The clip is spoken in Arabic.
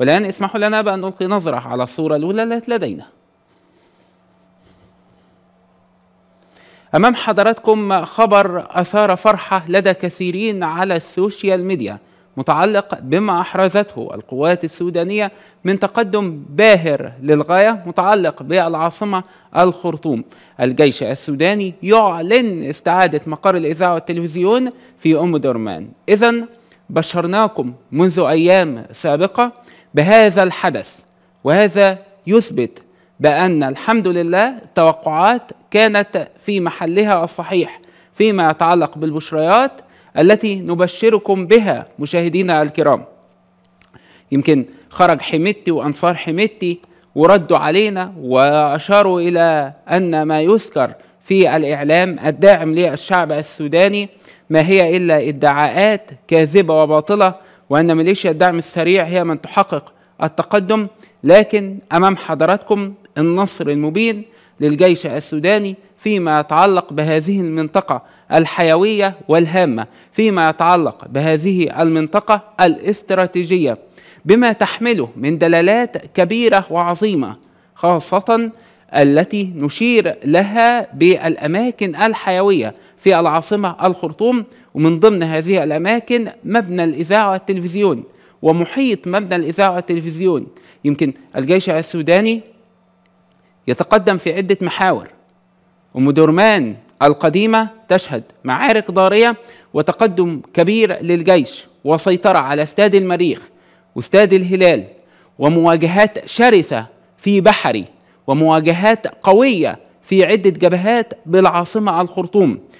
والآن اسمحوا لنا بأن نلقي نظرة على الصورة الأولى التي لدينا أمام حضراتكم خبر أثار فرحة لدى كثيرين على السوشيال ميديا متعلق بما أحرزته القوات السودانية من تقدم باهر للغاية متعلق بالعاصمة الخرطوم الجيش السوداني يعلن استعادة مقر الإذاعة والتلفزيون في أم درمان إذا بشرناكم منذ أيام سابقة بهذا الحدث وهذا يثبت بأن الحمد لله التوقعات كانت في محلها الصحيح فيما يتعلق بالبشريات التي نبشركم بها مشاهدينا الكرام يمكن خرج حميدتي وأنصار حميدتي وردوا علينا وأشاروا إلى أن ما يذكر في الإعلام الداعم للشعب السوداني ما هي إلا ادعاءات كاذبة وباطلة وأن ميليشيا الدعم السريع هي من تحقق التقدم لكن أمام حضراتكم النصر المبين للجيش السوداني فيما يتعلق بهذه المنطقة الحيوية والهامة فيما يتعلق بهذه المنطقة الاستراتيجية بما تحمله من دلالات كبيرة وعظيمة خاصة التي نشير لها بالأماكن الحيوية في العاصمة الخرطوم ومن ضمن هذه الأماكن مبنى الإذاعة والتلفزيون ومحيط مبنى الإذاعة والتلفزيون يمكن الجيش السوداني يتقدم في عدة محاور أم درمان القديمة تشهد معارك ضارية وتقدم كبير للجيش وسيطرة على استاد المريخ واستاد الهلال ومواجهات شرسة في بحري ومواجهات قوية في عدة جبهات بالعاصمة الخرطوم